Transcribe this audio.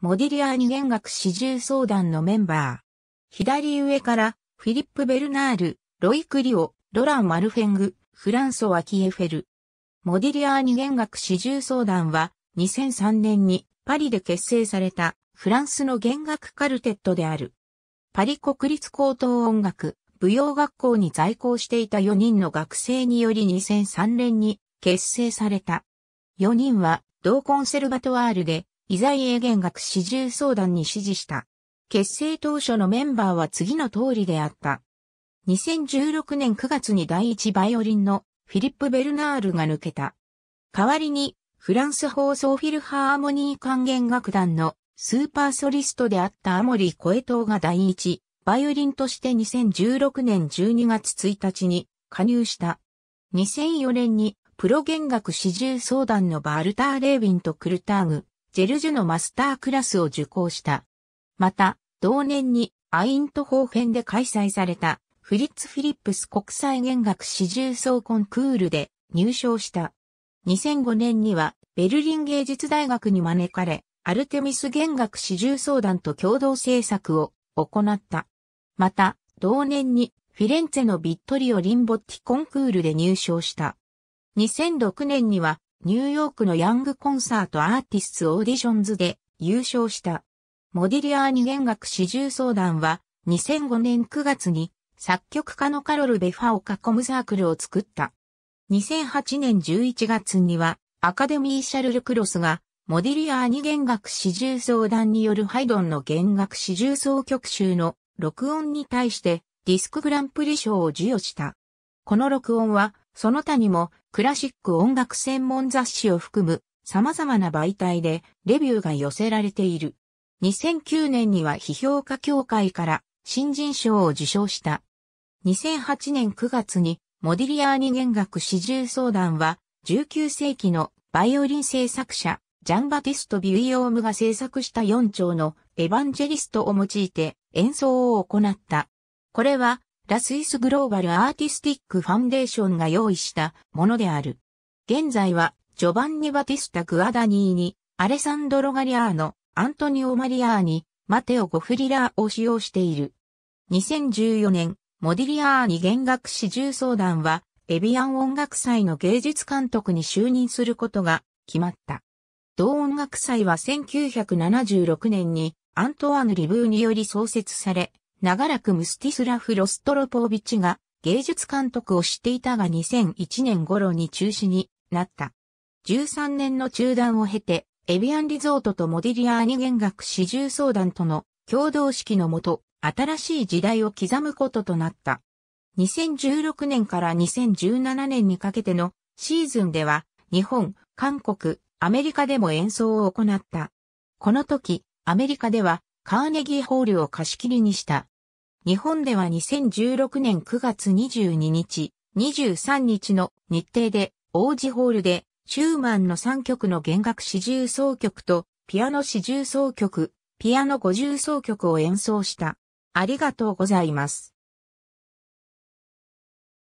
モディリアーニ弦楽四重相談のメンバー。左上から、フィリップ・ベルナール、ロイ・クリオ、ロラン・マルフェング、フランソワ・キエフェル。モディリアーニ弦楽四重相談は、2003年にパリで結成されたフランスの弦楽カルテットである。パリ国立高等音楽舞踊学校に在校していた4人の学生により2003年に結成された。4人は同コンセルバトワールでイザイエ弦楽四重相談に指示した。結成当初のメンバーは次の通りであった。2016年9月に第一バイオリンのフィリップ・ベルナールが抜けた。代わりに、フランス放送フィルハーモニー管弦楽団のスーパーソリストであったアモリ・コエトーが第一バイオリンとして2016年12月1日に加入した。2004年にプロ弦楽四重相談のバルター・レーヴィンとクルターグ、ジェルジュのマスタークラスを受講した。また、同年にアイントホーフェンで開催されたフリッツ・フィリップス国際弦楽四重奏コンクールで入賞した。2005年にはベルリン芸術大学に招かれ、アルテミス弦楽四重奏団と共同制作を行った。また、同年にフィレンツェのビットリオ・リンボッティコンクールで入賞した。2006年にはニューヨークのヤングコンサートアーティストオーディションズで優勝した。モディリアーニ弦楽四重相談は2005年9月に作曲家のカロル・ベファを囲むサークルを作った。2008年11月にはアカデミー・シャルル・クロスがモディリアーニ弦楽四重相談によるハイドンの弦楽四重奏曲集の録音に対してディスクグランプリ賞を授与した。この録音はその他にもクラシック音楽専門雑誌を含む様々な媒体でレビューが寄せられている。2009年には批評家協会から新人賞を受賞した。2008年9月にモディリアーニ弦楽始重相談は19世紀のバイオリン制作者ジャンバティスト・ビュイオームが制作した4丁のエヴァンジェリストを用いて演奏を行った。これはラスイスグローバルアーティスティックファンデーションが用意したものである。現在は、ジョバンニ・バティスタ・グアダニーニ、アレサンドロ・ガリアーノ、アントニオ・マリアーニ、マテオ・ゴフリラーを使用している。2014年、モディリアーニ弦楽四重相談は、エビアン音楽祭の芸術監督に就任することが決まった。同音楽祭は1976年にアントワーヌ・リブーにより創設され、長らくムスティスラフ・ロストロポービッチが芸術監督をしていたが2001年頃に中止になった。13年の中断を経て、エビアンリゾートとモディリアーニ弦楽始終相談との共同式のもと、新しい時代を刻むこととなった。2016年から2017年にかけてのシーズンでは、日本、韓国、アメリカでも演奏を行った。この時、アメリカではカーネギーホールを貸し切りにした。日本では2016年9月22日、23日の日程で王子ホールでシューマンの3曲の弦楽四重奏曲とピアノ四重奏曲、ピアノ五重奏曲を演奏した。ありがとうございます。